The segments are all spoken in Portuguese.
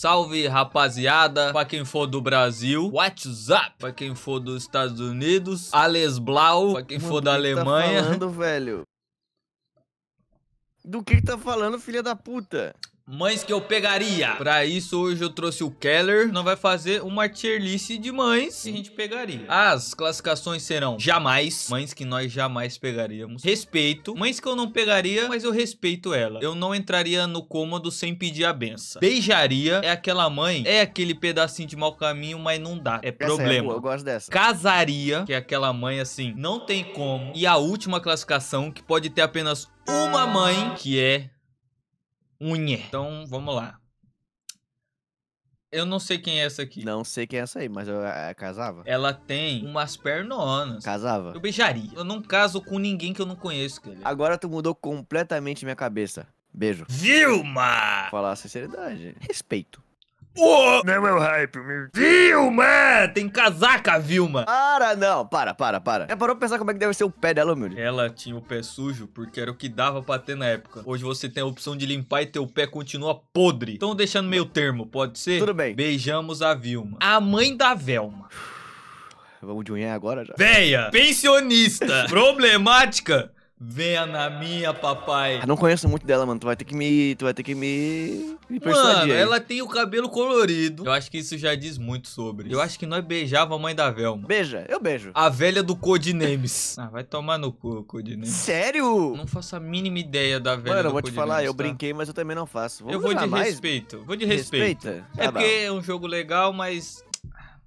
Salve, rapaziada. Pra quem for do Brasil, WhatsApp. Pra quem for dos Estados Unidos, Alesblau. Pra quem Mano, for da que tá Alemanha. Tá falando, velho? Do que que tá falando, filha da puta? Mães que eu pegaria. Pra isso, hoje eu trouxe o Keller. Não vai fazer uma tier list de mães que a gente pegaria. As classificações serão jamais. Mães que nós jamais pegaríamos. Respeito. Mães que eu não pegaria, mas eu respeito ela. Eu não entraria no cômodo sem pedir a benção. Beijaria. É aquela mãe. É aquele pedacinho de mau caminho, mas não dá. É Essa problema. É boa, eu gosto dessa. Casaria. Que é aquela mãe assim. Não tem como. E a última classificação, que pode ter apenas uma mãe, que é Unha. Então, vamos lá. Eu não sei quem é essa aqui. Não sei quem é essa aí, mas eu, eu é, é, casava. Ela tem umas pernonas. Casava? Eu beijaria. Eu não caso com ninguém que eu não conheço, cara. Agora tu mudou completamente minha cabeça. Beijo. Vilma! Falar a sinceridade. Respeito. Pô, não é o hype, meu. Vilma! Tem casaca, Vilma! Para, não. Para, para, para. Já parou pra pensar como é que deve ser o pé dela, humilde? Ela tinha o pé sujo porque era o que dava pra ter na época. Hoje você tem a opção de limpar e teu pé continua podre. Então deixando meio termo, pode ser? Tudo bem. Beijamos a Vilma. A mãe da Velma. Vamos de unha agora já. Véia, pensionista, problemática, Venha na minha, papai. Eu ah, não conheço muito dela, mano. Tu vai ter que me. Tu vai ter que me. me mano, ela tem o cabelo colorido. Eu acho que isso já diz muito sobre. Eu acho que nós beijava a mãe da Velma. Beija, eu beijo. A velha do Codenames. ah, vai tomar no cu, Codenames. Sério? Não faço a mínima ideia da velha mano, do Mano, eu vou te falar, eu tá? brinquei, mas eu também não faço. Vamos eu vou de mais? respeito. Vou de respeito. Respeita? É tá porque é um jogo legal, mas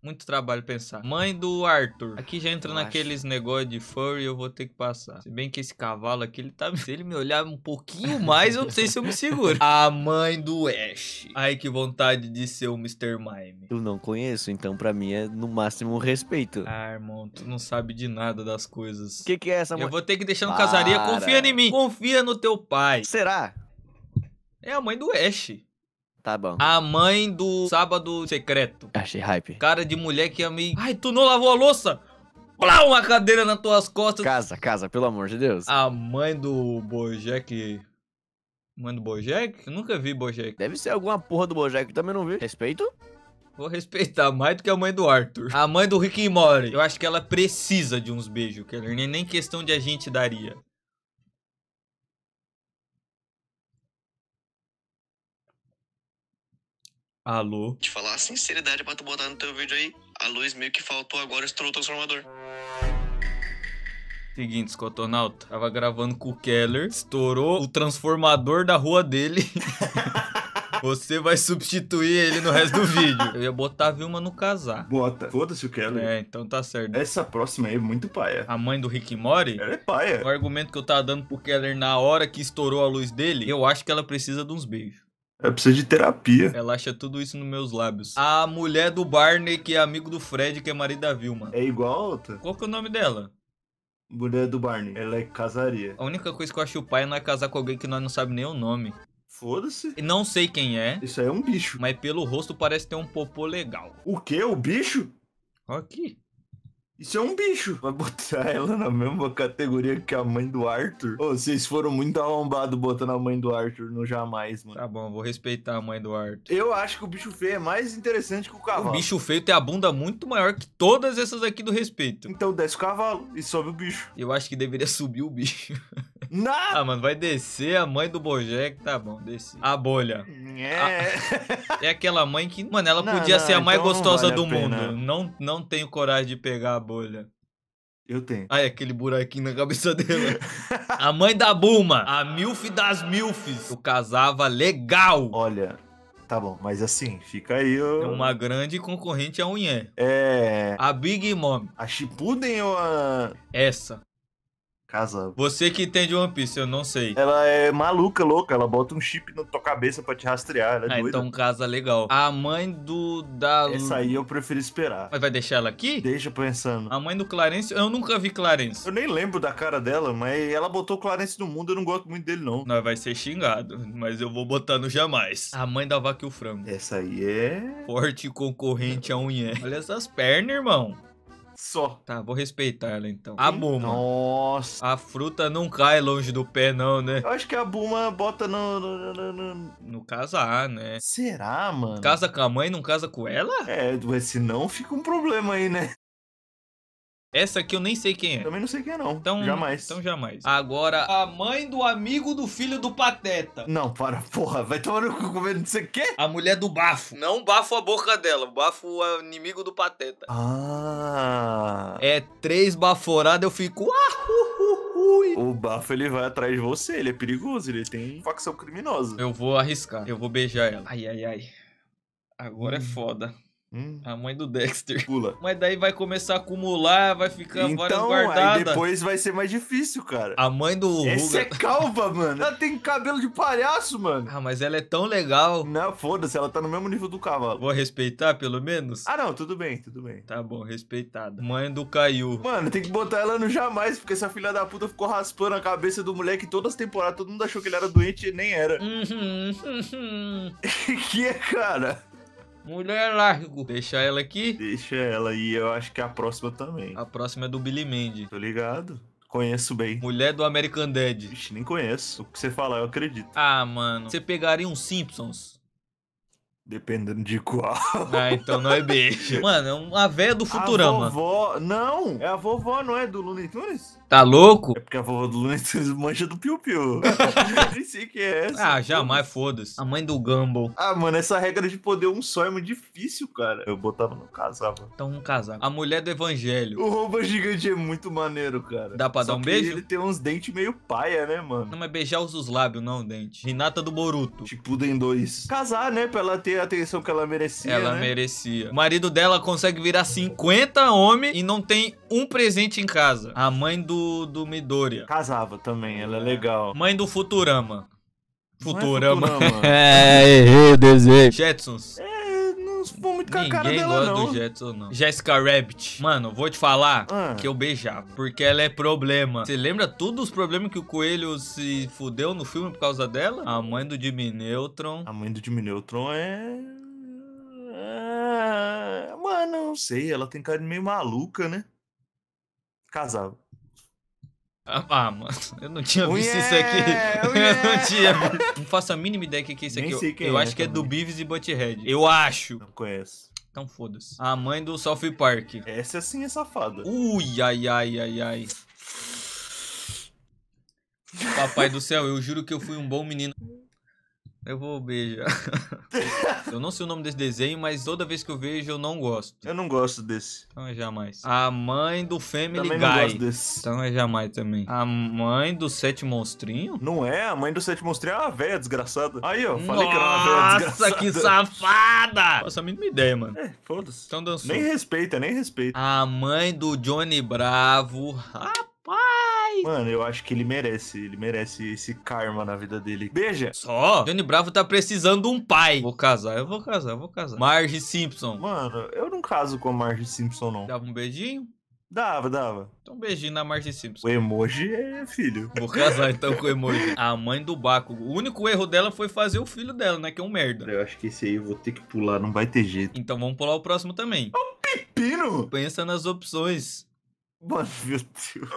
muito trabalho pensar. Mãe do Arthur. Aqui já entra eu naqueles negócios de furry, eu vou ter que passar. Se bem que esse cavalo aqui, ele tá. Se ele me olhar um pouquinho mais, eu não sei se eu me seguro. A mãe do Ash. Ai, que vontade de ser o Mr. Mime. Eu não conheço, então pra mim é no máximo um respeito. Ah, irmão, tu não sabe de nada das coisas. O que, que é essa mãe? Eu vou ter que deixar no Para. casaria. Confia em mim. Confia no teu pai. Será? É a mãe do Ash. Tá bom. A mãe do sábado secreto. Achei hype. Cara de mulher que é meio. Ai, tu não lavou a louça? Plá, uma cadeira nas tuas costas. Casa, casa, pelo amor de Deus. A mãe do Bojack Mãe do Bojack? Eu nunca vi Bojack. Deve ser alguma porra do Bojack, também não vi. Respeito? Vou respeitar mais do que a mãe do Arthur. A mãe do Rick e Morty. Eu acho que ela precisa de uns beijos, Keller. Nem questão de a gente daria. Alô? Te falar a sinceridade pra tu botar no teu vídeo aí. A luz meio que faltou agora, estourou o transformador. Seguinte, Cotonauta. Tava gravando com o Keller, estourou o transformador da rua dele. Você vai substituir ele no resto do vídeo. Eu ia botar a Vilma no casar. Bota. Foda-se o Keller. É, então tá certo. Essa próxima aí é muito paia. A mãe do Rick Mori? Ela é paia. O argumento que eu tava dando pro Keller na hora que estourou a luz dele, eu acho que ela precisa de uns beijos. Ela é, precisa de terapia. Ela acha tudo isso nos meus lábios. A mulher do Barney, que é amigo do Fred, que é marido da Vilma. É igual a outra? Qual que é o nome dela? Mulher do Barney. Ela é casaria. A única coisa que eu acho o pai é não é casar com alguém que nós não sabe nem o nome. Foda-se. E Não sei quem é. Isso aí é um bicho. Mas pelo rosto parece ter um popô legal. O quê? O bicho? Aqui. Isso é um bicho. Vai botar ela na mesma categoria que a mãe do Arthur? Ô, oh, vocês foram muito arrombados botando a mãe do Arthur no jamais, mano. Tá bom, vou respeitar a mãe do Arthur. Eu acho que o bicho feio é mais interessante que o cavalo. O bicho feio tem a bunda muito maior que todas essas aqui do respeito. Então desce o cavalo e sobe o bicho. Eu acho que deveria subir o bicho. Nada! Ah, mano, vai descer a mãe do Bojack, tá bom, desce. A bolha. É. A... é aquela mãe que, mano, ela não, podia não, ser a mais então gostosa vale do mundo. Não, não tenho coragem de pegar a bolha. Eu tenho. Ai, aquele buraquinho na cabeça dela. a mãe da Buma, a milf das milfs. O casava legal. Olha, Tá bom, mas assim, fica aí o... É uma grande concorrente a Unhé. É... A Big Mom. A Chipuden ou a... Essa. Casa. Você que entende One Piece, eu não sei. Ela é maluca, louca. Ela bota um chip na tua cabeça pra te rastrear. Ela é ah, doida. então casa legal. A mãe do. Da... Essa aí eu prefiro esperar. Mas vai deixar ela aqui? Deixa pensando. A mãe do Clarence, eu nunca vi Clarence. Eu nem lembro da cara dela, mas ela botou Clarence no mundo. Eu não gosto muito dele, não. Nós vai ser xingado, mas eu vou botar no jamais. A mãe da vaca e o frango. Essa aí é. Forte concorrente a unha. Olha essas pernas, irmão. Só. Tá, vou respeitar ela então. A Buma. Nossa. A fruta não cai longe do pé, não, né? Eu acho que a Buma bota no. No, no, no... no casar, né? Será, mano? Casa com a mãe, não casa com ela? É, se não, fica um problema aí, né? Essa aqui eu nem sei quem é. Também não sei quem é, não. Então, jamais. Então jamais. Agora, a mãe do amigo do filho do Pateta. Não, para, porra. Vai tomar no cu comendo não sei o quê? A mulher do bafo. Não bafo a boca dela, bafo o inimigo do Pateta. Ah. É três baforadas, eu fico... Ah, O bafo ele vai atrás de você, ele é perigoso, ele tem facção criminosa. Eu vou arriscar, eu vou beijar ela. Ai, ai, ai. Agora é hum. é foda. Hum. A mãe do Dexter. Pula. Mas daí vai começar a acumular, vai ficar então, várias depois vai ser mais difícil, cara. A mãe do Essa Ruga... é calva, mano. Ela tem cabelo de palhaço, mano. Ah, mas ela é tão legal. Não, foda-se, ela tá no mesmo nível do cavalo. Vou respeitar, pelo menos? Ah, não, tudo bem, tudo bem. Tá bom, respeitada. Mãe do Caiu. Mano, tem que botar ela no jamais, porque essa filha da puta ficou raspando a cabeça do moleque todas as temporadas. Todo mundo achou que ele era doente e nem era. Uhum, uhum. que é, cara? Mulher largo. Deixa ela aqui. Deixa ela e eu acho que é a próxima também. A próxima é do Billy Mandy. Tô ligado. Conheço bem. Mulher do American Dad. Ixi, nem conheço. O que você falar, eu acredito. Ah, mano. Você pegaria um Simpsons? Dependendo de qual. Ah, então não é beijo. Mano, é uma véia do Futurama. A vovó... Não, é a vovó, não é? Do Looney Tunes? Tá louco? É porque a vovó do Luiz mancha do Piu Piu. Nem sei que é essa. Ah, jamais, foda-se. A mãe do Gumball. Ah, mano, essa regra de poder um só é muito difícil, cara. Eu botava no casaco. Então, um casaco. A mulher do evangelho. O roubo gigante é muito maneiro, cara. Dá pra só dar um beijo? ele tem uns dentes meio paia, né, mano? Não, mas beijar usa os lábios, não, dente. Renata do Boruto. Tipo, em dois. Casar, né? Pra ela ter a atenção que ela merecia. Ela né? merecia. O marido dela consegue virar 50 homens e não tem um presente em casa. A mãe do, do Midoriya. Casava também, ela é, é. legal. Mãe do Futurama. É Futurama. É, é, errei o desejo. Jetsons. É não muito com Ninguém a cara dela, gosta não. do Jetson, não. Jessica Rabbit. Mano, vou te falar ah. que eu beijava. Porque ela é problema. Você lembra todos os problemas que o Coelho se fudeu no filme por causa dela? A mãe do Jimmy Neutron. A mãe do Jimmy Neutron é... é... Mano, não sei. Ela tem cara meio maluca, né? Casado. Ah, ah mano, eu não tinha visto yeah, isso é, aqui. Yeah. Eu não é. tinha. Não faço a mínima ideia que, que é isso Nem aqui. eu é acho é que também. é do Beavis e Butthead. Eu acho. Não conheço. Então foda-se. A mãe do South Park. Essa é sim é safada. Ui, ai, ai, ai, ai. Papai do céu, eu juro que eu fui um bom menino. Eu vou beijar. Eu não sei o nome desse desenho, mas toda vez que eu vejo eu não gosto. Eu não gosto desse. Então é jamais. A mãe do Family também Guy. Não gosto desse. Então é jamais também. A mãe do Sete Monstrinho? Não é, a mãe do Sete Monstrinho é uma velha desgraçada. Aí, ó, falei Nossa, que era uma velha desgraçada. Nossa, que safada! Nossa, a mínima ideia, mano. É, foda-se. Então dançou. Nem respeita, nem respeita. A mãe do Johnny Bravo. Rapaz! isso. Mano, eu acho que ele merece. Ele merece esse karma na vida dele. Beija. Só. Johnny Bravo tá precisando um pai. Vou casar, eu vou casar, eu vou casar. Marge Simpson. Mano, eu não caso com a Marge Simpson, não. Dava um beijinho? Dava, dava. Então um beijinho na Marge Simpson. O emoji é filho. Vou casar então com o emoji. A mãe do Baco. O único erro dela foi fazer o filho dela, né? Que é um merda. Eu acho que esse aí eu vou ter que pular, não vai ter jeito. Então vamos pular o próximo também. É um pepino! Pensa nas opções. Mano, meu Deus.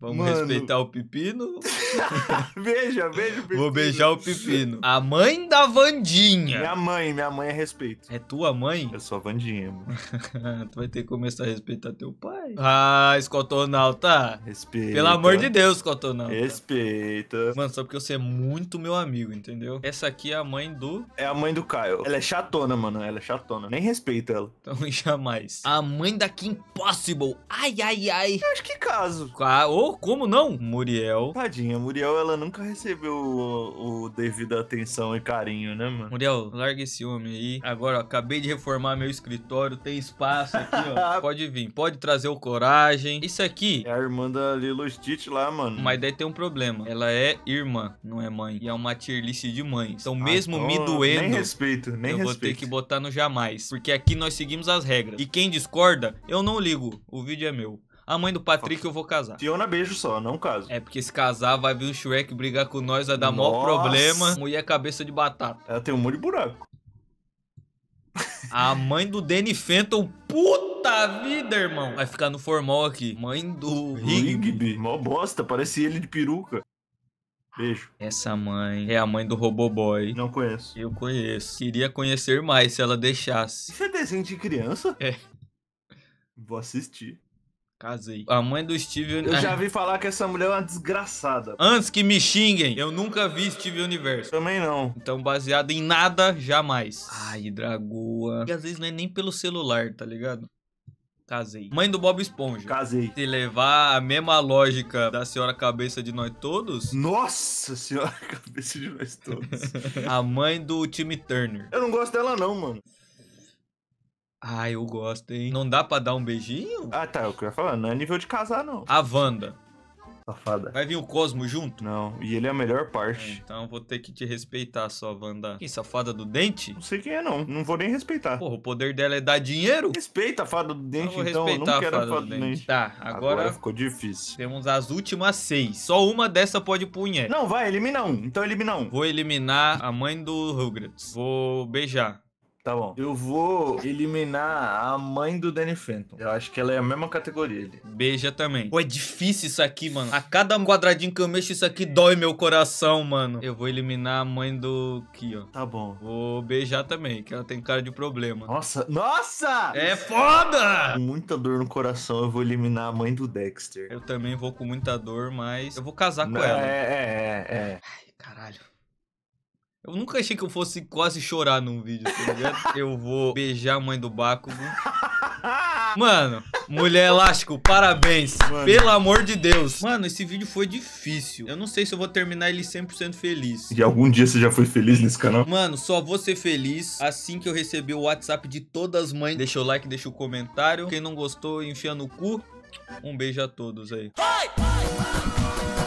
Vamos Mano. respeitar o pepino? veja, veja o pepino. Vou beijar o pepino. A mãe da Vandinha. Minha mãe, minha mãe é respeito. É tua mãe? Eu sou a Vandinha, mano. tu vai ter que começar a respeitar teu pai. Ah, escotonauta. Respeita. Pelo amor de Deus, escotonauta. Respeita. Mano, só porque você é muito meu amigo, entendeu? Essa aqui é a mãe do... É a mãe do Caio. Ela é chatona, mano. Ela é chatona. Nem respeita ela. Então jamais. A mãe da Kim Possible. Ai, ai, ai. Eu acho que caso. Ah, ou oh, como não? Muriel. Tadinha, Muriel, ela nunca recebeu o, o devido atenção e carinho, né, mano? Muriel, larga esse homem aí. Agora, ó, acabei de reformar meu escritório, tem espaço aqui, ó. pode vir, pode trazer o coragem. Isso aqui. É a irmã da Lilo Stitch lá, mano. Mas daí tem um problema. Ela é irmã, não é mãe. E é uma tier list de mães. Então, ah, mesmo ah, me doendo. Nem respeito, nem eu respeito. Eu vou ter que botar no jamais. Porque aqui nós seguimos as regras. E quem discorda, eu não ligo. O vídeo é meu. A mãe do Patrick eu vou casar. Fiona beijo só, não caso. É porque se casar vai vir o Shrek brigar com nós, vai dar Nossa. maior problema. Mulher cabeça de batata. Ela tem um monte de buraco. A mãe do Danny Fenton, puta! Puta vida, irmão. Vai ficar no formal aqui. Mãe do Rigby. Rigby. Mó bosta, parece ele de peruca. Beijo. Essa mãe é a mãe do Roboboy. Não conheço. Eu conheço. Queria conhecer mais se ela deixasse. Isso é desenho de criança? É. Vou assistir. Casei. A mãe do Steve... Eu já vi falar que essa mulher é uma desgraçada. Antes que me xinguem, eu nunca vi Steve Universo. Também não. Então, baseado em nada, jamais. Ai, Dragoa. E às vezes não é nem pelo celular, tá ligado? Casei. Mãe do Bob Esponja. Casei. Se levar a mesma lógica da senhora cabeça de nós todos. Nossa senhora cabeça de nós todos. a mãe do Timmy Turner. Eu não gosto dela, não, mano. Ah, eu gosto, hein? Não dá pra dar um beijinho? Ah, tá. É eu queria falar, não é nível de casar, não. A Wanda. Safada. Vai vir o Cosmo junto? Não, e ele é a melhor parte. É, então vou ter que te respeitar só, Wanda. Que safada do dente? Não sei quem é, não. Não vou nem respeitar. Porra, o poder dela é dar dinheiro? Respeita a fada do dente, eu então. Eu não quero a fada, fada do, dente. dente. Tá, agora, agora... ficou difícil. Temos as últimas seis. Só uma dessa pode punhar. Não, vai, elimina um. Então elimina um. Vou eliminar a mãe do Rugrats. Vou beijar. Tá bom. Eu vou eliminar a mãe do Danny Fenton. Eu acho que ela é a mesma categoria ali. Beija também. Pô, é difícil isso aqui, mano. A cada quadradinho que eu mexo, isso aqui dói meu coração, mano. Eu vou eliminar a mãe do Kion. Tá bom. Vou beijar também, que ela tem cara de problema. Nossa, nossa! É foda! Com muita dor no coração, eu vou eliminar a mãe do Dexter. Eu também vou com muita dor, mas eu vou casar Não, com ela. É, é, é. é. Ai, caralho. Eu nunca achei que eu fosse quase chorar num vídeo, tá ligado? eu vou beijar a mãe do Baco. Mano, mulher elástico, parabéns. Mano. Pelo amor de Deus. Mano, esse vídeo foi difícil. Eu não sei se eu vou terminar ele 100% feliz. E algum dia você já foi feliz nesse canal? Mano, só vou ser feliz assim que eu receber o WhatsApp de todas as mães. Deixa o like, deixa o comentário. Quem não gostou, enfia no cu. Um beijo a todos aí. Vai, vai, vai.